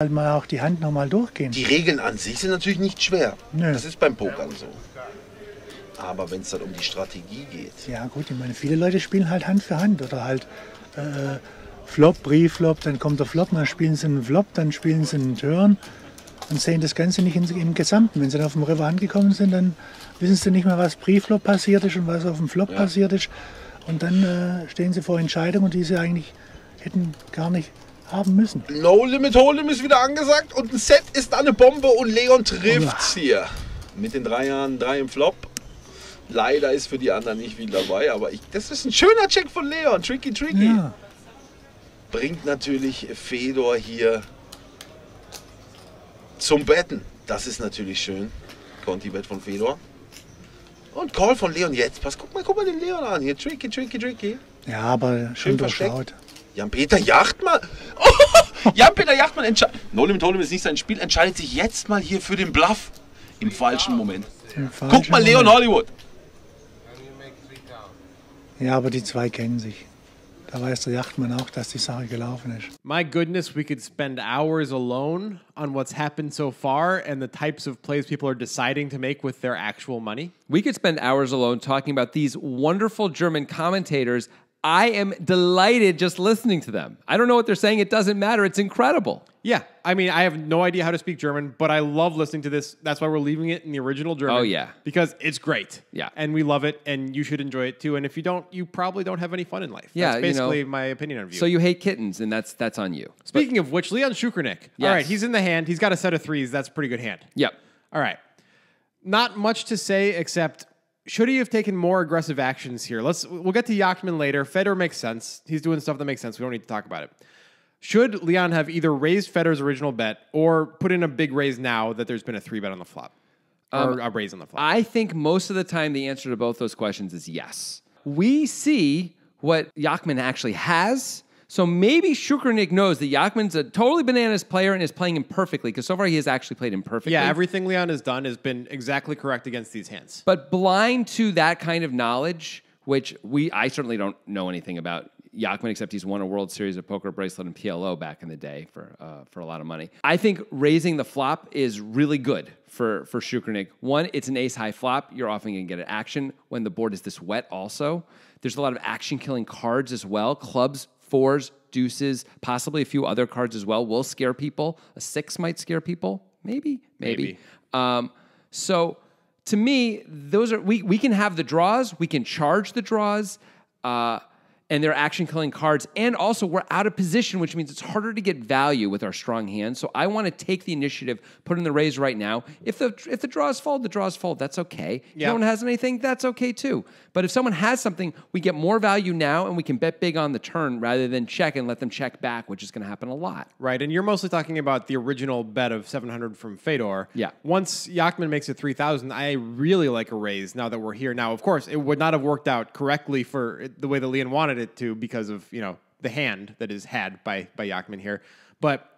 Halt mal auch die Hand nochmal durchgehen. Die Regeln an sich sind natürlich nicht schwer. Nö. Das ist beim Pokern so. Aber wenn es dann um die Strategie geht. Ja gut, ich meine, viele Leute spielen halt Hand für Hand oder halt äh, Flop, Brieflop, dann kommt der Flop, dann spielen sie einen Flop, dann spielen sie einen Turn und sehen das Ganze nicht in, im Gesamten. Wenn sie dann auf dem River angekommen sind, dann wissen sie nicht mehr, was Brieflop passiert ist und was auf dem Flop ja. passiert ist. Und dann äh, stehen sie vor Entscheidungen, die sie eigentlich hätten gar nicht haben müssen. No Limit Hold'em ist wieder angesagt und ein Set ist eine Bombe und Leon trifft's hier. Mit den drei Jahren, drei im Flop. Leider ist für die anderen nicht viel dabei, aber ich, das ist ein schöner Check von Leon. Tricky, tricky. Ja. Bringt natürlich Fedor hier zum Betten. Das ist natürlich schön. conti bett von Fedor. Und Call von Leon jetzt. Pass, guck mal, guck mal den Leon an. Hier, tricky, tricky, tricky. Ja, aber schön, schön versteckt. Jan-Peter Jachtmann. Oh, Jan-Peter Jachtmann entscheidet. No Limit Hold'em ist nicht sein Spiel, entscheidet sich jetzt mal hier für den Bluff. Im falschen Moment. falschen Guck mal, Leon Hollywood. Ja, aber die zwei kennen sich. Da weiß der Jachtmann auch, dass die Sache gelaufen ist. My goodness, we could spend hours alone on what's happened so far and the types of plays people are deciding to make with their actual money. We could spend hours alone talking about these wonderful German commentators I am delighted just listening to them. I don't know what they're saying. It doesn't matter. It's incredible. Yeah. I mean, I have no idea how to speak German, but I love listening to this. That's why we're leaving it in the original German. Oh, yeah. Because it's great. Yeah. And we love it, and you should enjoy it too. And if you don't, you probably don't have any fun in life. Yeah. That's basically you know, my opinion on you. So you hate kittens, and that's that's on you. Speaking but, of which, Leon Schukernick. Yes. All right. He's in the hand. He's got a set of threes. That's pretty good hand. Yep. All right. Not much to say except should he have taken more aggressive actions here? Let's we'll get to Yachman later. Federer makes sense. He's doing stuff that makes sense. We don't need to talk about it. Should Leon have either raised Federer's original bet or put in a big raise now that there's been a three bet on the flop or um, a raise on the flop? I think most of the time the answer to both those questions is yes. We see what Yachman actually has so maybe Shukranik knows that Yakman's a totally bananas player and is playing him perfectly because so far he has actually played him perfectly. Yeah, everything Leon has done has been exactly correct against these hands. But blind to that kind of knowledge, which we I certainly don't know anything about Yakman, except he's won a World Series of Poker bracelet and PLO back in the day for uh, for a lot of money. I think raising the flop is really good for for Shukernik. One, it's an ace high flop. You're often going to get an action when the board is this wet. Also, there's a lot of action killing cards as well. Clubs fours, deuces, possibly a few other cards as well will scare people. A six might scare people, maybe, maybe. maybe. Um, so to me, those are we we can have the draws, we can charge the draws. Uh, and they're action killing cards. And also, we're out of position, which means it's harder to get value with our strong hand. So I want to take the initiative, put in the raise right now. If the if the draw is fold, the draw is fold. That's okay. Yeah. No one has anything. That's okay too. But if someone has something, we get more value now, and we can bet big on the turn rather than check and let them check back, which is going to happen a lot. Right. And you're mostly talking about the original bet of 700 from Fedor. Yeah. Once Yachman makes it 3,000, I really like a raise now that we're here. Now, of course, it would not have worked out correctly for the way that Leon wanted it to because of you know the hand that is had by by Yakman here, but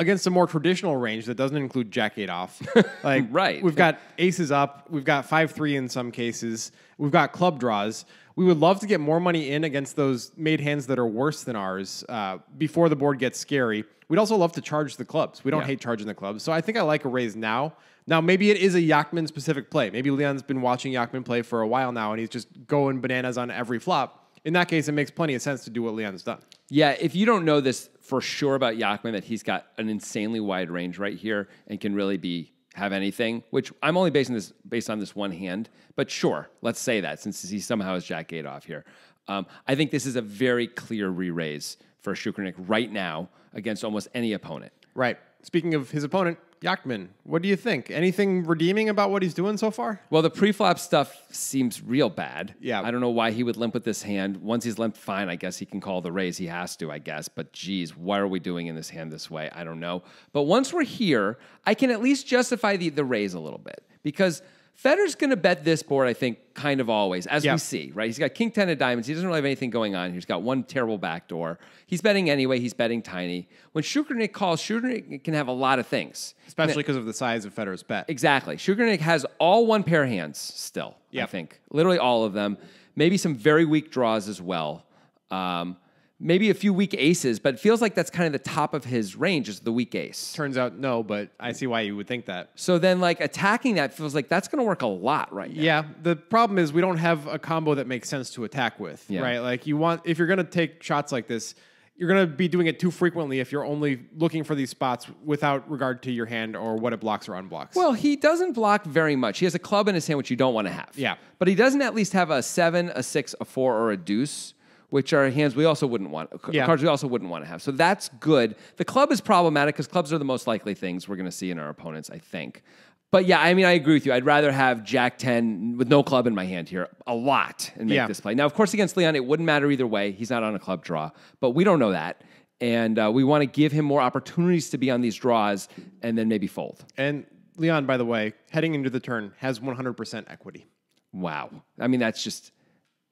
against a more traditional range that doesn't include jack eight off. like right. we've got aces up, we've got five three in some cases, we've got club draws. We would love to get more money in against those made hands that are worse than ours uh, before the board gets scary. We'd also love to charge the clubs. We don't yeah. hate charging the clubs, so I think I like a raise now. Now maybe it is a Yakman specific play. Maybe Leon's been watching Yakman play for a while now, and he's just going bananas on every flop in that case, it makes plenty of sense to do what Leon's done. Yeah, if you don't know this for sure about Yakman, that he's got an insanely wide range right here and can really be have anything, which I'm only basing this based on this one hand, but sure, let's say that since he somehow is Jack off here. Um, I think this is a very clear re-raise for Shukernick right now against almost any opponent. Right. Speaking of his opponent, Yakman, what do you think? Anything redeeming about what he's doing so far? Well, the pre stuff seems real bad. Yeah. I don't know why he would limp with this hand. Once he's limped, fine. I guess he can call the raise. He has to, I guess. But geez, why are we doing in this hand this way? I don't know. But once we're here, I can at least justify the, the raise a little bit because – Federer's going to bet this board, I think, kind of always, as yep. we see, right? He's got king ten of diamonds. He doesn't really have anything going on. He's got one terrible backdoor. He's betting anyway. He's betting tiny. When Shukernik calls, Shukernik can have a lot of things, especially because of the size of Federer's bet. Exactly. Shukernik has all one pair of hands still. Yep. I think literally all of them. Maybe some very weak draws as well. Um, maybe a few weak aces, but it feels like that's kind of the top of his range is the weak ace. Turns out no, but I see why you would think that. So then like attacking that feels like that's going to work a lot right now. Yeah, the problem is we don't have a combo that makes sense to attack with, yeah. right? Like you want if you're going to take shots like this, you're going to be doing it too frequently if you're only looking for these spots without regard to your hand or what it blocks or unblocks. Well, he doesn't block very much. He has a club in his hand, which you don't want to have. Yeah. But he doesn't at least have a seven, a six, a four, or a deuce which are hands we also wouldn't want yeah. cards we also wouldn't want to have. So that's good. The club is problematic because clubs are the most likely things we're going to see in our opponents, I think. But yeah, I mean, I agree with you. I'd rather have Jack 10 with no club in my hand here a lot and make yeah. this play. Now, of course, against Leon, it wouldn't matter either way. He's not on a club draw, but we don't know that. And uh, we want to give him more opportunities to be on these draws and then maybe fold. And Leon, by the way, heading into the turn, has 100% equity. Wow. I mean, that's just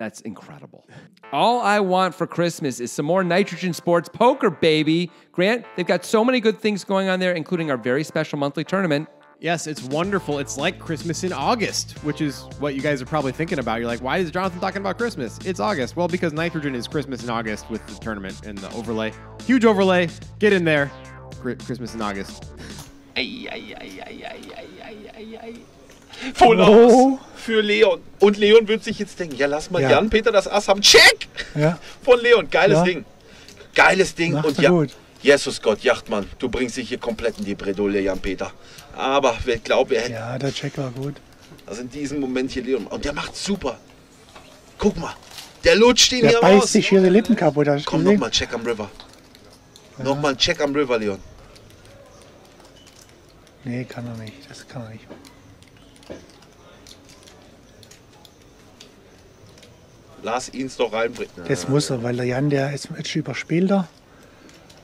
that's incredible. All I want for Christmas is some more Nitrogen Sports poker, baby. Grant, they've got so many good things going on there, including our very special monthly tournament. Yes, it's wonderful. It's like Christmas in August, which is what you guys are probably thinking about. You're like, why is Jonathan talking about Christmas? It's August. Well, because Nitrogen is Christmas in August with the tournament and the overlay. Huge overlay. Get in there. Christmas in August. ay, ay, ay, voll oh. aus für Leon. Und Leon wird sich jetzt denken, ja lass mal ja. Jan-Peter das Ass haben. Check! Ja. Von Leon, geiles ja. Ding. Geiles Ding. Macht und ja, gut. Jesus Gott, Jachtmann, du bringst dich hier komplett in die Bredouille, Jan-Peter. Aber wer glaubt, er hätte... Ja, der Check war gut. Also in diesem Moment hier Leon. Und der macht super. Guck mal, der lutscht ihn der hier beißt sich hier die Lippen kaputt. Komm, nochmal Check am River. Ja. Nochmal Check am River, Leon. Nee, kann er nicht. Das kann er nicht. lass ihn es doch reinbringen. Das muss er, weil der Jan, der ist jetzt überspielt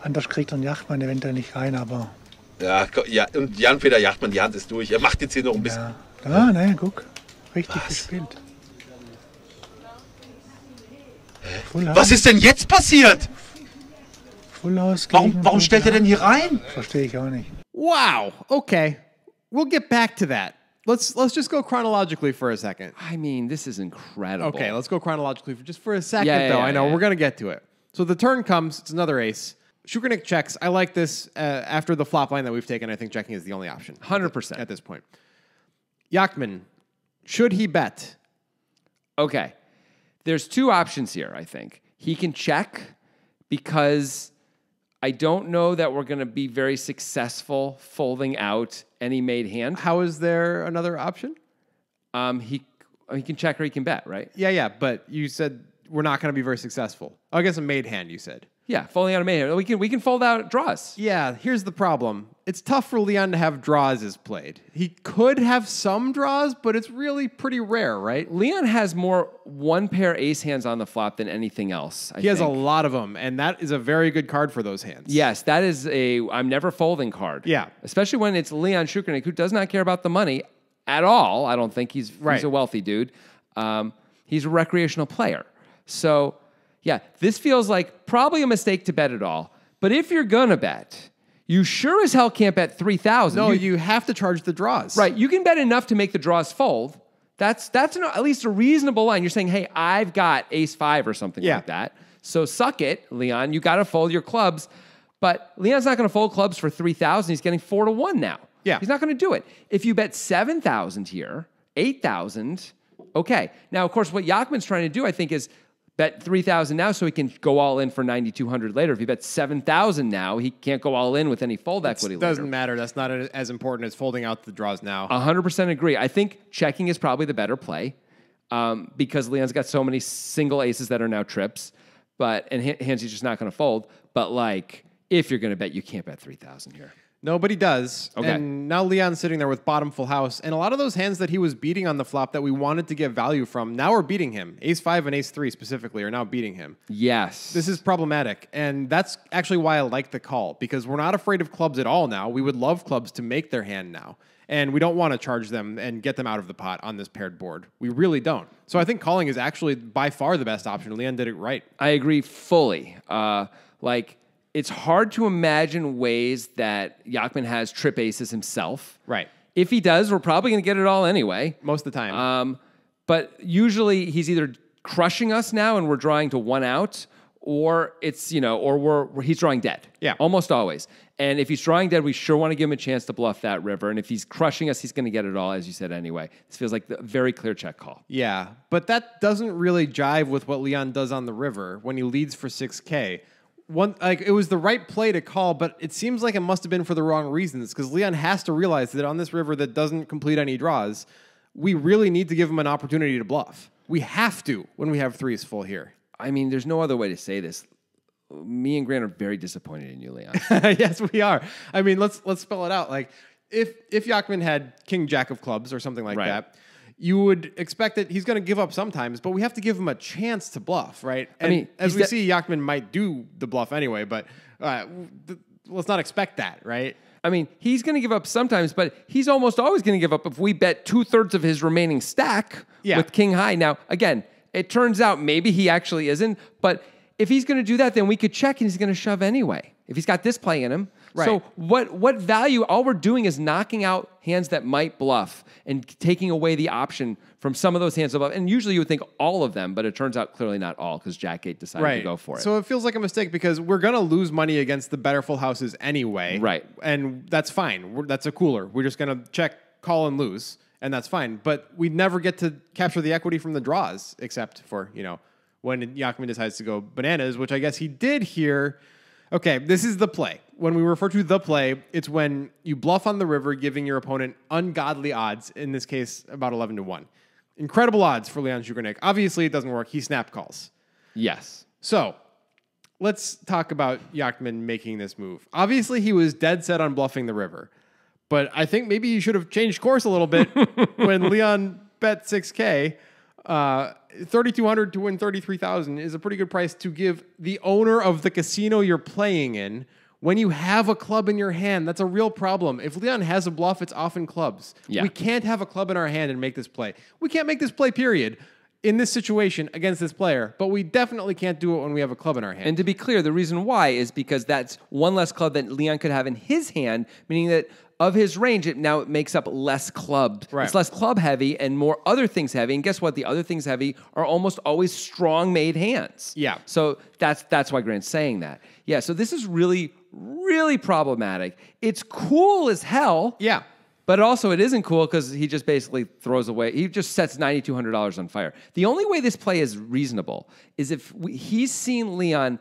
Anders kriegt er einen Yachtmann eventuell nicht rein, aber. Ja, ja und Jan-Peter Jachtmann, die Hand ist durch. Er macht jetzt hier noch ein bisschen. Ja. Ah, nein, guck. Richtig Was? gespielt. Was ist denn jetzt passiert? Full House warum warum stellt er denn hier rein? Verstehe ich auch nicht. Wow, okay. We'll get back to that. Let's let's just go chronologically for a second. I mean, this is incredible. Okay, let's go chronologically for just for a second Yeah, yeah, though. yeah, I know yeah. we're gonna get to it. So the turn comes. It's another ace. Shukernik checks. I like this uh, after the flop line that we've taken. I think checking is the only option. 100%. at this point. Yakman, should he bet? Okay. There's two options here, I think. He can check because I don't know that we're going to be very successful folding out and he made hand. How is there another option? Um, he he can check or he can bet, right? Yeah, yeah. But you said we're not going to be very successful. Oh, I guess a made hand. You said yeah, folding out of mayhem. We can we can fold out draws. Yeah, here's the problem. It's tough for Leon to have draws as played. He could have some draws, but it's really pretty rare, right? Leon has more one pair ace hands on the flop than anything else. I he has a lot of them, and that is a very good card for those hands. Yes, that is a I'm never folding card. Yeah, especially when it's Leon Shukernik who does not care about the money at all. I don't think he's right. he's a wealthy dude. Um, he's a recreational player, so yeah, this feels like probably a mistake to bet at all. But if you're going to bet, you sure as hell can't bet 3,000. No, you, you, have to charge the draws. Right. You can bet enough to make the draws fold. That's that's an, at least a reasonable line. You're saying, hey, I've got ace five or something yeah. like that. So suck it, Leon. You got to fold your clubs. But Leon's not going to fold clubs for 3,000. He's getting four to one now. Yeah. He's not going to do it. If you bet 7,000 here, 8,000, okay. Now, of course, what Yachman's trying to do, I think, is bet 3000 now so he can go all in for 9200 later if he bets 7000 now he can't go all in with any fold it's, equity doesn't later. matter that's not as important as folding out the draws now 100% agree i think checking is probably the better play um, because leon's got so many single aces that are now trips but and hands just not going to fold but like if you're going to bet you can't bet 3000 here Nobody does. Okay. And now Leon's sitting there with bottom full house. And a lot of those hands that he was beating on the flop that we wanted to get value from now are beating him. Ace five and ace three specifically are now beating him. Yes. This is problematic. And that's actually why I like the call because we're not afraid of clubs at all now. We would love clubs to make their hand now. And we don't want to charge them and get them out of the pot on this paired board. We really don't. So I think calling is actually by far the best option. Leon did it right. I agree fully. Uh, like, it's hard to imagine ways that Yachman has trip aces himself. Right. If he does, we're probably going to get it all anyway. Most of the time. Um, but usually he's either crushing us now and we're drawing to one out, or it's you know, or we're he's drawing dead. Yeah, almost always. And if he's drawing dead, we sure want to give him a chance to bluff that river. And if he's crushing us, he's going to get it all, as you said anyway. This feels like a very clear check call. Yeah, but that doesn't really jive with what Leon does on the river when he leads for six k one like it was the right play to call, but it seems like it must have been for the wrong reasons because Leon has to realize that on this river that doesn't complete any draws, we really need to give him an opportunity to bluff. We have to when we have threes full here. I mean, there's no other way to say this. Me and Grant are very disappointed in you, Leon. yes, we are. I mean, let's let's spell it out. Like if if Yachman had King Jack of clubs or something like right. that you would expect that he's going to give up sometimes, but we have to give him a chance to bluff, right? And I mean, as we de- see, Yachman might do the bluff anyway, but uh, th- let's not expect that, right? I mean, he's going to give up sometimes, but he's almost always going to give up if we bet two thirds of his remaining stack yeah. with King High. Now, again, it turns out maybe he actually isn't, but if he's going to do that, then we could check and he's going to shove anyway. If he's got this play in him, Right. So what what value? All we're doing is knocking out hands that might bluff and taking away the option from some of those hands above. And usually you would think all of them, but it turns out clearly not all because Jack 8 decided right. to go for it. So it feels like a mistake because we're going to lose money against the better full houses anyway. Right. And that's fine. We're, that's a cooler. We're just going to check, call, and lose. And that's fine. But we never get to capture the equity from the draws except for, you know, when Yakumin decides to go bananas, which I guess he did here. Okay, this is the play when we refer to the play, it's when you bluff on the river, giving your opponent ungodly odds, in this case, about 11 to 1. Incredible odds for Leon Zhugernik. Obviously, it doesn't work. He snap calls. Yes. So let's talk about Yachtman making this move. Obviously, he was dead set on bluffing the river, but I think maybe he should have changed course a little bit when Leon bet 6K. Uh, 3200 to win 33000 is a pretty good price to give the owner of the casino you're playing in when you have a club in your hand, that's a real problem. If Leon has a bluff, it's often clubs. Yeah. We can't have a club in our hand and make this play. We can't make this play, period, in this situation against this player, but we definitely can't do it when we have a club in our hand. And to be clear, the reason why is because that's one less club that Leon could have in his hand, meaning that of his range, it now it makes up less clubbed. Right. It's less club heavy and more other things heavy. And guess what? The other things heavy are almost always strong made hands. Yeah. So that's that's why Grant's saying that. Yeah. So this is really really problematic. It's cool as hell. Yeah. But also, it isn't cool because he just basically throws away. He just sets ninety two hundred dollars on fire. The only way this play is reasonable is if we, he's seen Leon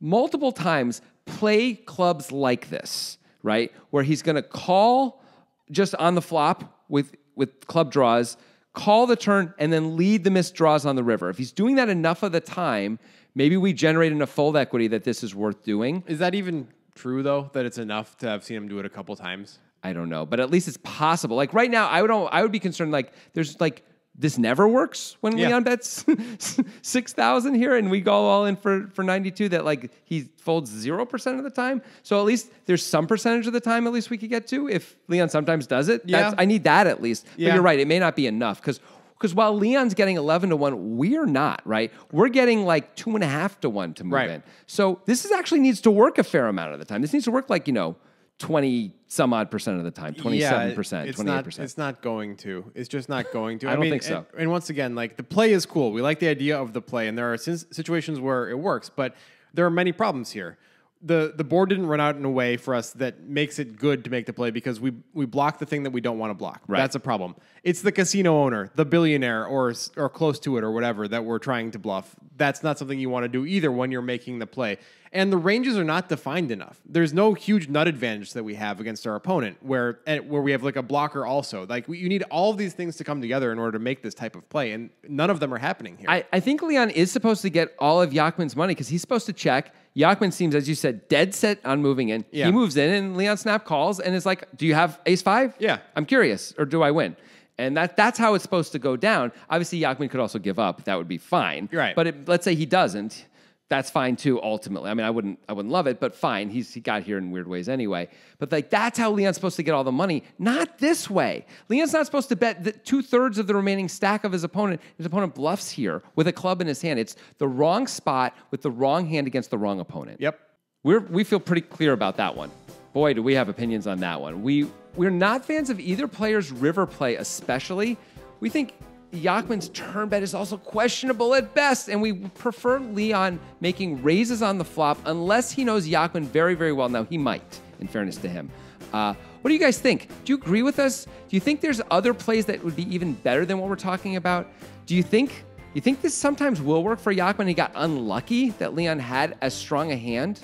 multiple times play clubs like this, right? Where he's going to call just on the flop with with club draws, call the turn, and then lead the missed draws on the river. If he's doing that enough of the time, maybe we generate enough fold equity that this is worth doing. Is that even true though that it's enough to have seen him do it a couple times? I don't know, but at least it's possible. Like right now, I would I would be concerned. Like there's like this never works when yeah. Leon bets six thousand here and we go all in for for ninety two. That like he folds zero percent of the time. So at least there's some percentage of the time at least we could get to if Leon sometimes does it. Yeah. I need that at least. Yeah. But you're right, it may not be enough because because while Leon's getting 11 to 1, we're not, right? We're getting like two and a half to 1 to move right. in. So this is actually needs to work a fair amount of the time. This needs to work like, you know, 20 some odd percent of the time, 27%, yeah, it's 28%. Not, it's not going to. It's just not going to. I, I don't mean, think so. And, and, once again, like the play is cool. We like the idea of the play, and there are situations where it works, but there are many problems here the the board didn't run out in a way for us that makes it good to make the play because we we block the thing that we don't want to block. Right. That's a problem. It's the casino owner, the billionaire, or or close to it, or whatever that we're trying to bluff. That's not something you want to do either when you're making the play and the ranges are not defined enough. There's no huge nut advantage that we have against our opponent where eh, where we have like a blocker also. Like we, you need all of these things to come together in order to make this type of play, and none of them are happening here. I, I think Leon is supposed to get all of Yachman's money because he's supposed to check. Yachman seems, as you said, dead set on moving in. Yeah. He moves in, and Leon Snap calls and is like, "Do you have Ace Five? Yeah, I'm curious, or do I win?" And that, that's how it's supposed to go down. Obviously, Yachman could also give up. That would be fine. Right. But it, let's say he doesn't that's fine too ultimately i mean i wouldn't i wouldn't love it but fine he's he got here in weird ways anyway but like that's how leon's supposed to get all the money not this way leon's not supposed to bet that two-thirds of the remaining stack of his opponent his opponent bluffs here with a club in his hand it's the wrong spot with the wrong hand against the wrong opponent yep we're we feel pretty clear about that one boy do we have opinions on that one we we're not fans of either player's river play especially we think Yachman's turn bet is also questionable at best, and we prefer Leon making raises on the flop unless he knows Yachman very, very well. Now, he might, in fairness to him. Uh, what do you guys think? Do you agree with us? Do you think there's other plays that would be even better than what we're talking about? Do you think you think this sometimes will work for Yachman? He got unlucky that Leon had as strong a hand.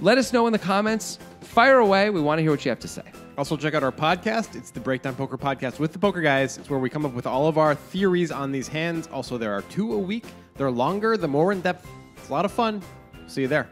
Let us know in the comments. Fire away. We want to hear what you have to say. Also, check out our podcast. It's the Breakdown Poker Podcast with the Poker Guys. It's where we come up with all of our theories on these hands. Also, there are two a week. They're longer, the more in depth. It's a lot of fun. See you there.